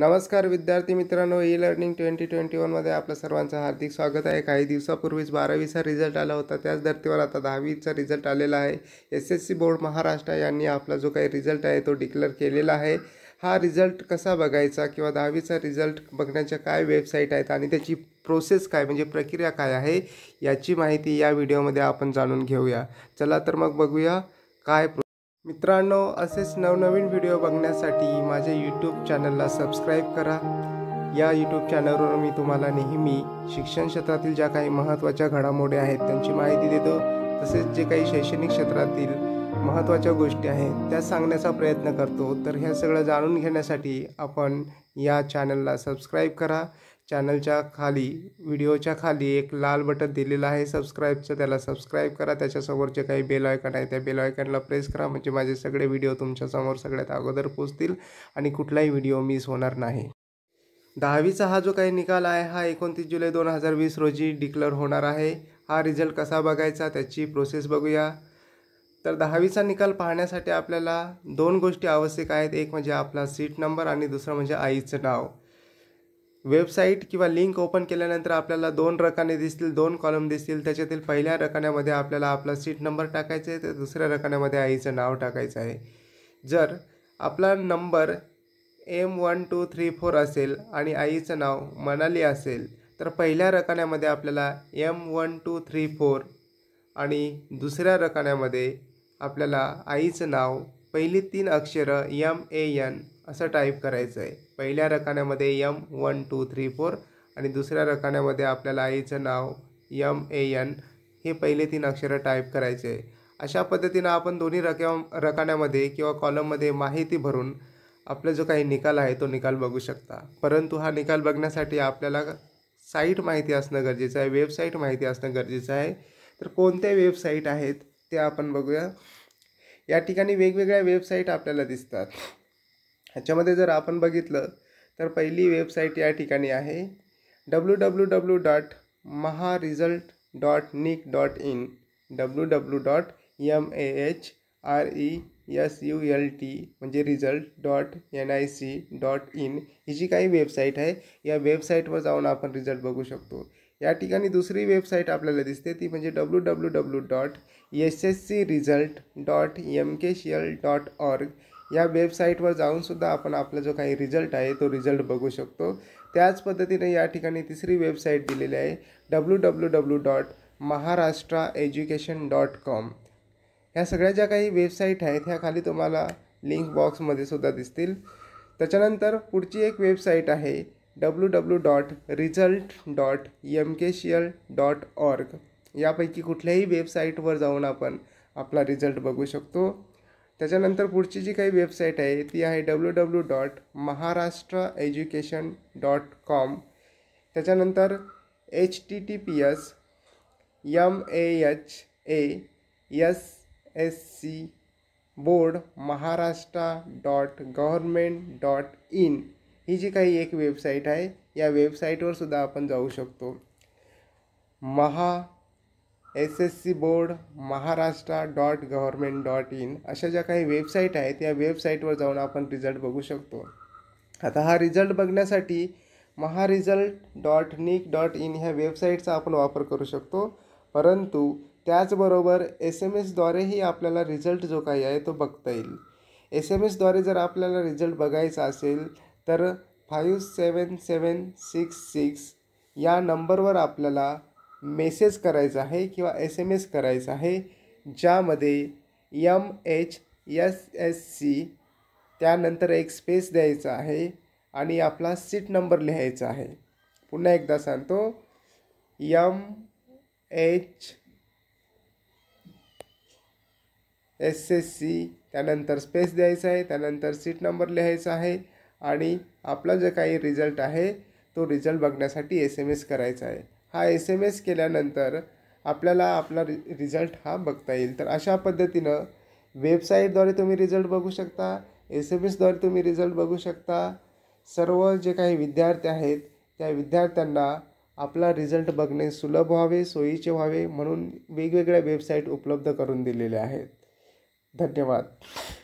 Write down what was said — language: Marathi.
नमस्कार विद्यार्थी मित्रांनो ई लर्निंग ट्वेंटी ट्वेंटी वनमध्ये आपलं सर्वांचं हार्दिक स्वागत आहे काही दिवसापूर्वीच बारावीचा रिझल्ट आला होता त्याच धर्तीवर आता दहावीचा रिझल्ट आलेला आहे S S C board Maharashtra यांनी आपला जो काही रिझल्ट आहे तो डिक्लेअर केलेला आहे हा रिझल्ट कसा बघायचा किंवा दहावीचा रिझल्ट बघण्याच्या काय वेबसाईट आहेत आणि त्याची प्रोसेस काय म्हणजे प्रक्रिया काय आहे याची माहिती या व्हिडिओमध्ये आपण जाणून घेऊया चला तर मग बघूया काय मित्रांनो असेच नवनवीन व्हिडिओ बघण्यासाठी माझ्या यूट्यूब चॅनलला सबस्क्राईब करा या यूट्यूब चॅनलवर मी तुम्हाला नेहमी शिक्षण क्षेत्रातील ज्या काही महत्त्वाच्या घडामोडी आहेत त्यांची माहिती देतो तसेच जे काही शैक्षणिक क्षेत्रातील महत्त्वाच्या गोष्टी आहेत त्या सांगण्याचा प्रयत्न करतो तर ह्या सगळं जाणून घेण्यासाठी आपण या चॅनलला सबस्क्राईब करा चॅनलच्या खाली व्हिडिओच्या खाली एक लाल बटन दिलेलं आहे सबस्क्राईबचं त्याला सबस्क्राईब करा त्याच्यासमोर जे काही बेल आयकॉन आहे त्या बेल आयकॉनला प्रेस करा म्हणजे माझे सगळे व्हिडिओ तुमच्यासमोर सगळ्यात अगोदर पोचतील आणि कुठलाही व्हिडिओ मिस होणार नाही दहावीचा हा जो काही निकाल आहे हा एकोणतीस जुलै दोन हजार वीस रोजी डिक्लेअर होणार आहे हा रिझल्ट कसा बघायचा त्याची प्रोसेस बघूया तर दहावीचा निकाल पाहण्यासाठी आपल्याला दोन गोष्टी आवश्यक आहेत एक म्हणजे आपला सीट नंबर आणि दुसरं म्हणजे आईचं नाव वेबसाईट किंवा लिंक ओपन केल्यानंतर आपल्याला दोन रकाने दिसतील दोन कॉलम दिसतील त्याच्यातील पहिल्या रकान्यामध्ये आपल्याला आपला सीट नंबर टाकायचा आहे तर दुसऱ्या रकान्यामध्ये आईचं नाव टाकायचं आहे जर आपला number M one two three four असेल आणि आईचं नाव मनाली असेल तर पहिल्या रकान्यामध्ये आपल्याला M one two three four आणि दुसऱ्या रकान्यामध्ये आपल्याला आईचं नाव पहिली तीन अक्षरं यम ए यन असं टाईप करायचं आहे पहिल्या रकान्यामध्ये M one two three four आणि दुसऱ्या रकान्यामध्ये आपल्याला आईचं नाव यम ए यन हे पहिले तीन अक्षरं टाईप करायचे आहे अशा पद्धतीनं आपण दोन्ही रक्या रकान्यामध्ये किंवा कॉलममध्ये माहिती भरून आपला जो काही निकाल आहे तो निकाल बघू शकता परंतु हा निकाल बघण्यासाठी आपल्याला साईट माहिती असणं गरजेचं आहे वेबसाईट माहिती असणं गरजेचं आहे तर कोणत्या वेबसाईट आहेत ते आपण बघूया या ठिकाणी वेगवेगळ्या वेबसाईट आपल्याला दिसतात ह्याच्यामध्ये जर आपण बघितलं तर पहिली वेबसाईट या ठिकाणी आहे W W W dot Maha result dot NIC dot in W W dot M A H R E S U L T म्हणजे result dot N I C dot in ही जी काही वेबसाईट आहे या वेबसाईटवर जाऊन आपण रिझल्ट बघू शकतो या ठिकाणी दुसरी वेबसाईट आपल्याला दिसते ती म्हणजे W W W dot S S C result dot M K C L dot org या वेबसाईटवर जाऊनसुद्धा आपण आपला जो काही रिझल्ट आहे तो रिझल्ट बघू शकतो त्याच पद्धतीने या ठिकाणी तिसरी वेबसाईट दिलेली आहे W W W dot Maharashtra education dot com ह्या सगळ्या ज्या काही वेबसाईट आहेत ह्या खाली तुम्हाला लिंक बॉक्समध्ये सुद्धा दिसतील त्याच्यानंतर पुढची एक वेबसाईट आहे W W dot result dot M K C L dot org यापैकी कुठल्याही वेबसाईटवर जाऊन आपण आपला रिझल्ट बघू शकतो त्याच्यानंतर पुढची जी काही वेबसाईट आहे ती आहे W W dot Maharashtra education dot com त्याच्यानंतर H T T P S M A H A S S C board Maharashtra dot government dot in ही जी काही एक वेबसाईट आहे या वेबसाईटवर सुद्धा आपण जाऊ शकतो Maha S S C board Maharashtra dot government dot in अशा ज्या काही वेबसाईट आहेत या वेबसाईटवर जाऊन आपण रिझल्ट बघू शकतो आता हा रिझल्ट बघण्यासाठी Maha result dot NIC dot in ह्या वेबसाईटचा आपण वापर करू शकतो परंतु त्याचबरोबर एस एम एसद्वारेही आपल्याला रिझल्ट जो काही आहे तो बघता येईल एस एम एसद्वारे जर आपल्याला रिझल्ट बघायचा असेल तर five seven seven six six या नंबरवर आपल्याला मेसेज करायचा आहे किंवा एस एम एस करायचा आहे ज्यामध्ये M H S S C त्यानंतर एक स्पेस द्यायचा आहे आणि आपला सीट नंबर लिहायचा आहे पुन्हा एकदा सांगतो M H S S C त्यानंतर स्पेस द्यायचा आहे त्यानंतर सीट नंबर लिहायचा आहे आणि आपला जो काही रिझल्ट आहे तो रिझल्ट बघण्यासाठी एस एम एस करायचा आहे हा एस एम एस केल्यानंतर आपल्याला आपला रि रिझल्ट हा बघता येईल तर अशा पद्धतीनं वेबसाईटद्वारे तुम्ही रिझल्ट बघू शकता एस एम एसद्वारे तुम्ही रिझल्ट बघू शकता सर्व जे काही विद्यार्थी आहेत त्या विद्यार्थ्यांना आपला रिझल्ट बघणे सुलभ व्हावे सोयीचे व्हावे म्हणून वेगवेगळ्या वेबसाईट उपलब्ध करून दिलेल्या आहेत धन्यवाद